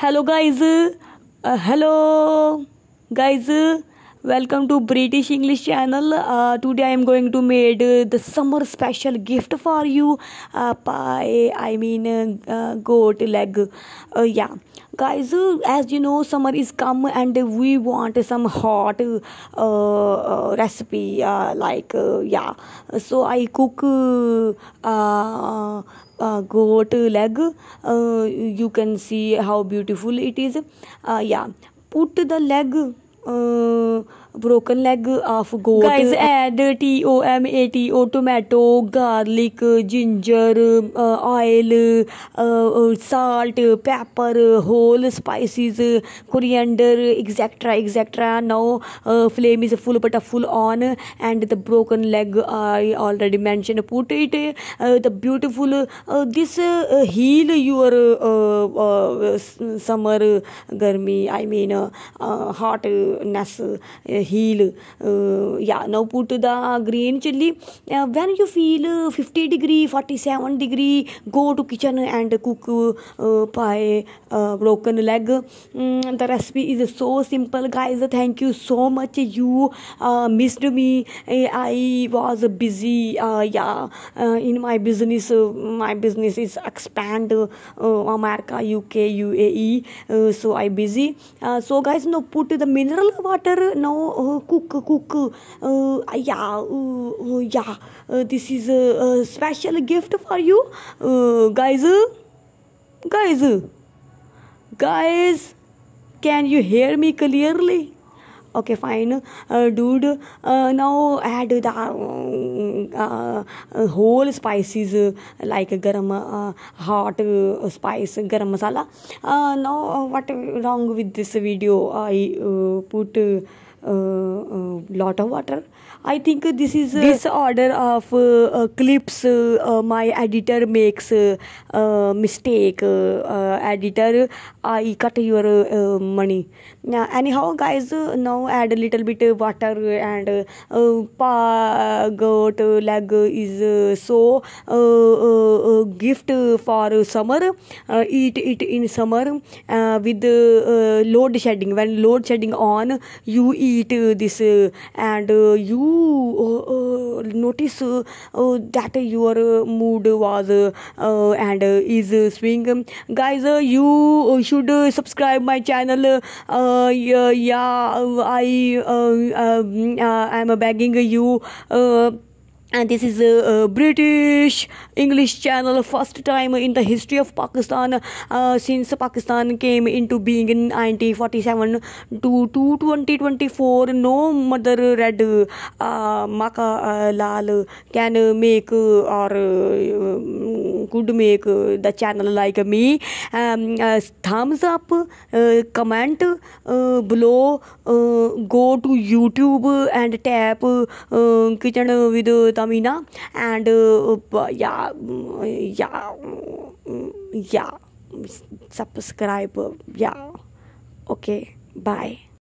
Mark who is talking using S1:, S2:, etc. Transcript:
S1: hello guys uh, hello guys welcome to british english channel uh, today i am going to made uh, the summer special gift for you uh, pie i mean uh, uh goat leg uh, yeah guys uh, as you know summer is come and we want some hot recipe like yeah so i cook goat leg you can see how beautiful it is yeah put the leg 어, broken leg of goat guys uh, add tomato tomato garlic ginger uh, oil uh, uh salt pepper whole spices coriander etc etc now uh, flame is full but full on and the broken leg i already mentioned put it uh, the beautiful this heal your summer garmi i mean hotness heel uh, yeah now put the green chili uh, when you feel 50 degree 47 degree go to kitchen and cook uh, pie uh, broken leg mm, the recipe is so simple guys thank you so much you uh, missed me i was busy uh, yeah in my business my business is expand america uk uae so i busy so guys now put the mineral water now oh, cook, cook, uh, uh yeah, uh, yeah, uh, this is a, a, special gift for you, guys, guys, guys, can you hear me clearly? okay fine uh, dude uh, now add the uh, whole spices like garam hot spice garam masala now what wrong with this video i put lot of water i think this is this order of clips my editor makes mistake editor i cut your money now anyhow guys now add a little bit of water and uh, pa goat leg is so gift for summer eat it in summer with load shedding when load shedding on you eat eat this and you uh, uh, notice uh, that your mood was and is swing guys you should subscribe my channel yeah, yeah i um, i'm begging you and this is a, a, british english channel first time in the history of pakistan uh, since pakistan came into being in 1947 to, 2024 no mother red uh, maka uh, lal can make uh, or uh, could make the channel like me um, thumbs up comment below go to youtube and tap kitchen with tamina and yeah yeah yeah subscribe yeah okay bye